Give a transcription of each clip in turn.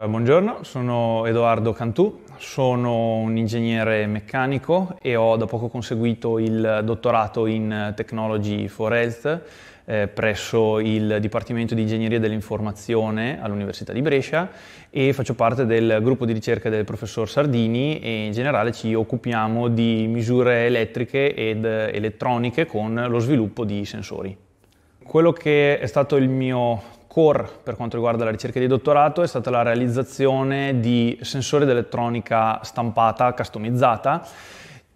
Eh, buongiorno, sono Edoardo Cantù, sono un ingegnere meccanico e ho da poco conseguito il dottorato in Technology for Health eh, presso il Dipartimento di Ingegneria dell'Informazione all'Università di Brescia e faccio parte del gruppo di ricerca del professor Sardini e in generale ci occupiamo di misure elettriche ed elettroniche con lo sviluppo di sensori quello che è stato il mio core per quanto riguarda la ricerca di dottorato è stata la realizzazione di sensori ed elettronica stampata, customizzata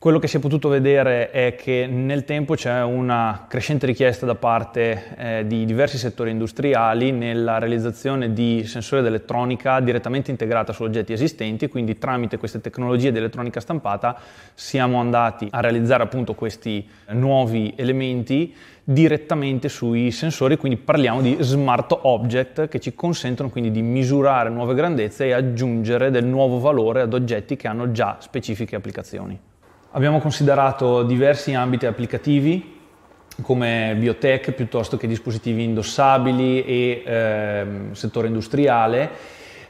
quello che si è potuto vedere è che nel tempo c'è una crescente richiesta da parte eh, di diversi settori industriali nella realizzazione di sensori d'elettronica direttamente integrata su oggetti esistenti, quindi tramite queste tecnologie di elettronica stampata siamo andati a realizzare appunto questi eh, nuovi elementi direttamente sui sensori, quindi parliamo di smart object che ci consentono quindi di misurare nuove grandezze e aggiungere del nuovo valore ad oggetti che hanno già specifiche applicazioni. Abbiamo considerato diversi ambiti applicativi come biotech piuttosto che dispositivi indossabili e eh, settore industriale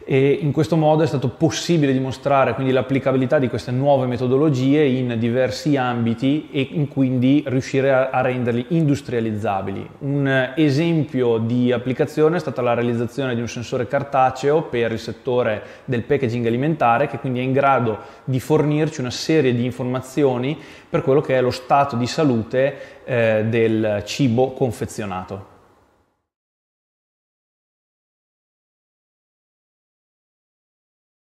e in questo modo è stato possibile dimostrare quindi l'applicabilità di queste nuove metodologie in diversi ambiti e quindi riuscire a, a renderli industrializzabili. Un esempio di applicazione è stata la realizzazione di un sensore cartaceo per il settore del packaging alimentare che quindi è in grado di fornirci una serie di informazioni per quello che è lo stato di salute eh, del cibo confezionato.